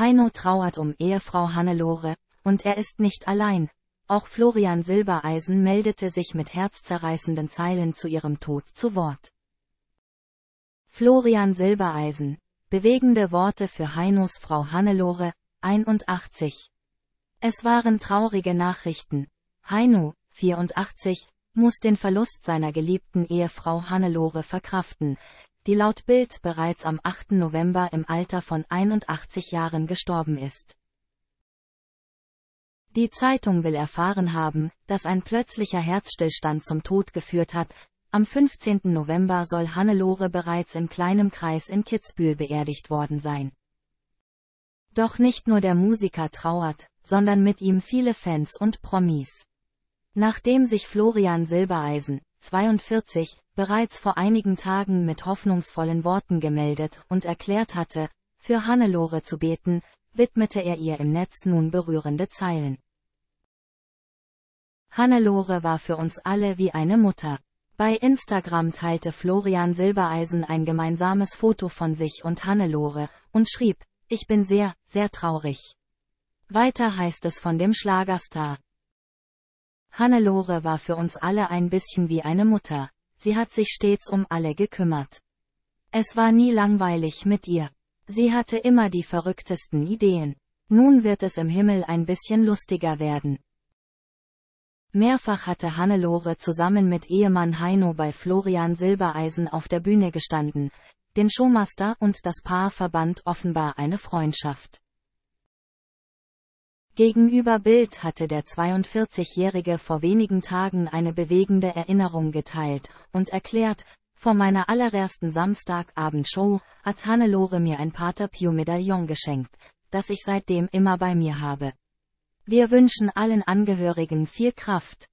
Heino trauert um Ehefrau Hannelore, und er ist nicht allein. Auch Florian Silbereisen meldete sich mit herzzerreißenden Zeilen zu ihrem Tod zu Wort. Florian Silbereisen. Bewegende Worte für Heinos Frau Hannelore, 81. Es waren traurige Nachrichten. Heino, 84, muss den Verlust seiner geliebten Ehefrau Hannelore verkraften, die laut Bild bereits am 8. November im Alter von 81 Jahren gestorben ist. Die Zeitung will erfahren haben, dass ein plötzlicher Herzstillstand zum Tod geführt hat, am 15. November soll Hannelore bereits in kleinem Kreis in Kitzbühel beerdigt worden sein. Doch nicht nur der Musiker trauert, sondern mit ihm viele Fans und Promis. Nachdem sich Florian Silbereisen, 42, bereits vor einigen Tagen mit hoffnungsvollen Worten gemeldet und erklärt hatte, für Hannelore zu beten, widmete er ihr im Netz nun berührende Zeilen. Hannelore war für uns alle wie eine Mutter. Bei Instagram teilte Florian Silbereisen ein gemeinsames Foto von sich und Hannelore und schrieb, ich bin sehr, sehr traurig. Weiter heißt es von dem Schlagerstar. Hannelore war für uns alle ein bisschen wie eine Mutter. Sie hat sich stets um alle gekümmert. Es war nie langweilig mit ihr. Sie hatte immer die verrücktesten Ideen. Nun wird es im Himmel ein bisschen lustiger werden. Mehrfach hatte Hannelore zusammen mit Ehemann Heino bei Florian Silbereisen auf der Bühne gestanden, den Showmaster und das Paar verband offenbar eine Freundschaft. Gegenüber Bild hatte der 42-Jährige vor wenigen Tagen eine bewegende Erinnerung geteilt und erklärt, vor meiner allerersten Samstagabendshow hat Hannelore mir ein Pater Pio-Medaillon geschenkt, das ich seitdem immer bei mir habe. Wir wünschen allen Angehörigen viel Kraft,